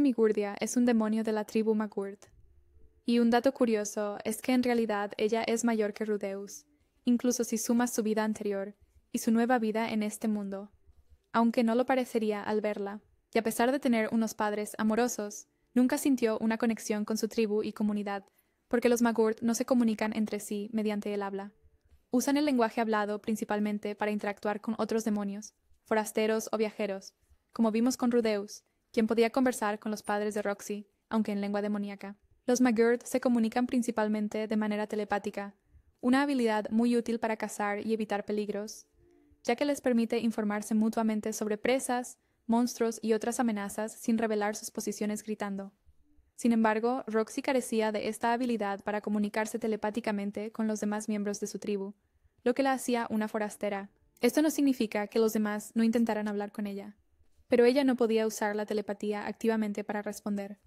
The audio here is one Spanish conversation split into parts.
Migurdia es un demonio de la tribu Magurd. Y un dato curioso es que en realidad ella es mayor que Rudeus, incluso si sumas su vida anterior y su nueva vida en este mundo, aunque no lo parecería al verla, y a pesar de tener unos padres amorosos, nunca sintió una conexión con su tribu y comunidad, porque los Magurd no se comunican entre sí mediante el habla. Usan el lenguaje hablado principalmente para interactuar con otros demonios, forasteros o viajeros, como vimos con Rudeus, quien podía conversar con los padres de Roxy, aunque en lengua demoníaca. Los Magurd se comunican principalmente de manera telepática, una habilidad muy útil para cazar y evitar peligros, ya que les permite informarse mutuamente sobre presas, monstruos y otras amenazas sin revelar sus posiciones gritando. Sin embargo, Roxy carecía de esta habilidad para comunicarse telepáticamente con los demás miembros de su tribu, lo que la hacía una forastera. Esto no significa que los demás no intentaran hablar con ella pero ella no podía usar la telepatía activamente para responder,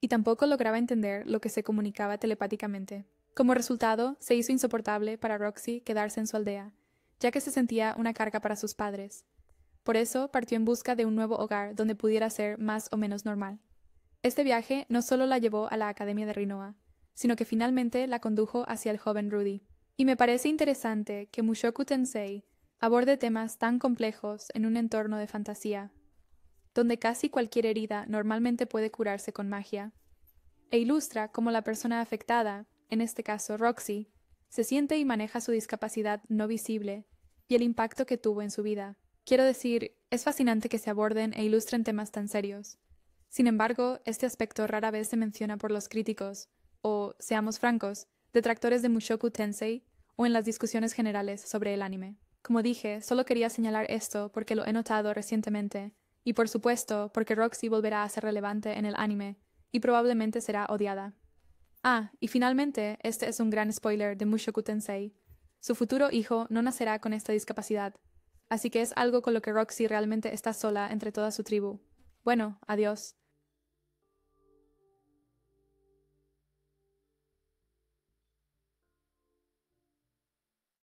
y tampoco lograba entender lo que se comunicaba telepáticamente. Como resultado, se hizo insoportable para Roxy quedarse en su aldea, ya que se sentía una carga para sus padres. Por eso partió en busca de un nuevo hogar donde pudiera ser más o menos normal. Este viaje no solo la llevó a la Academia de Rinoa, sino que finalmente la condujo hacia el joven Rudy. Y me parece interesante que Mushoku Tensei aborde temas tan complejos en un entorno de fantasía, donde casi cualquier herida normalmente puede curarse con magia, e ilustra cómo la persona afectada, en este caso Roxy, se siente y maneja su discapacidad no visible y el impacto que tuvo en su vida. Quiero decir, es fascinante que se aborden e ilustren temas tan serios. Sin embargo, este aspecto rara vez se menciona por los críticos, o, seamos francos, detractores de Mushoku Tensei o en las discusiones generales sobre el anime. Como dije, solo quería señalar esto porque lo he notado recientemente y por supuesto, porque Roxy volverá a ser relevante en el anime, y probablemente será odiada. Ah, y finalmente, este es un gran spoiler de Mushoku Tensei. Su futuro hijo no nacerá con esta discapacidad, así que es algo con lo que Roxy realmente está sola entre toda su tribu. Bueno, adiós.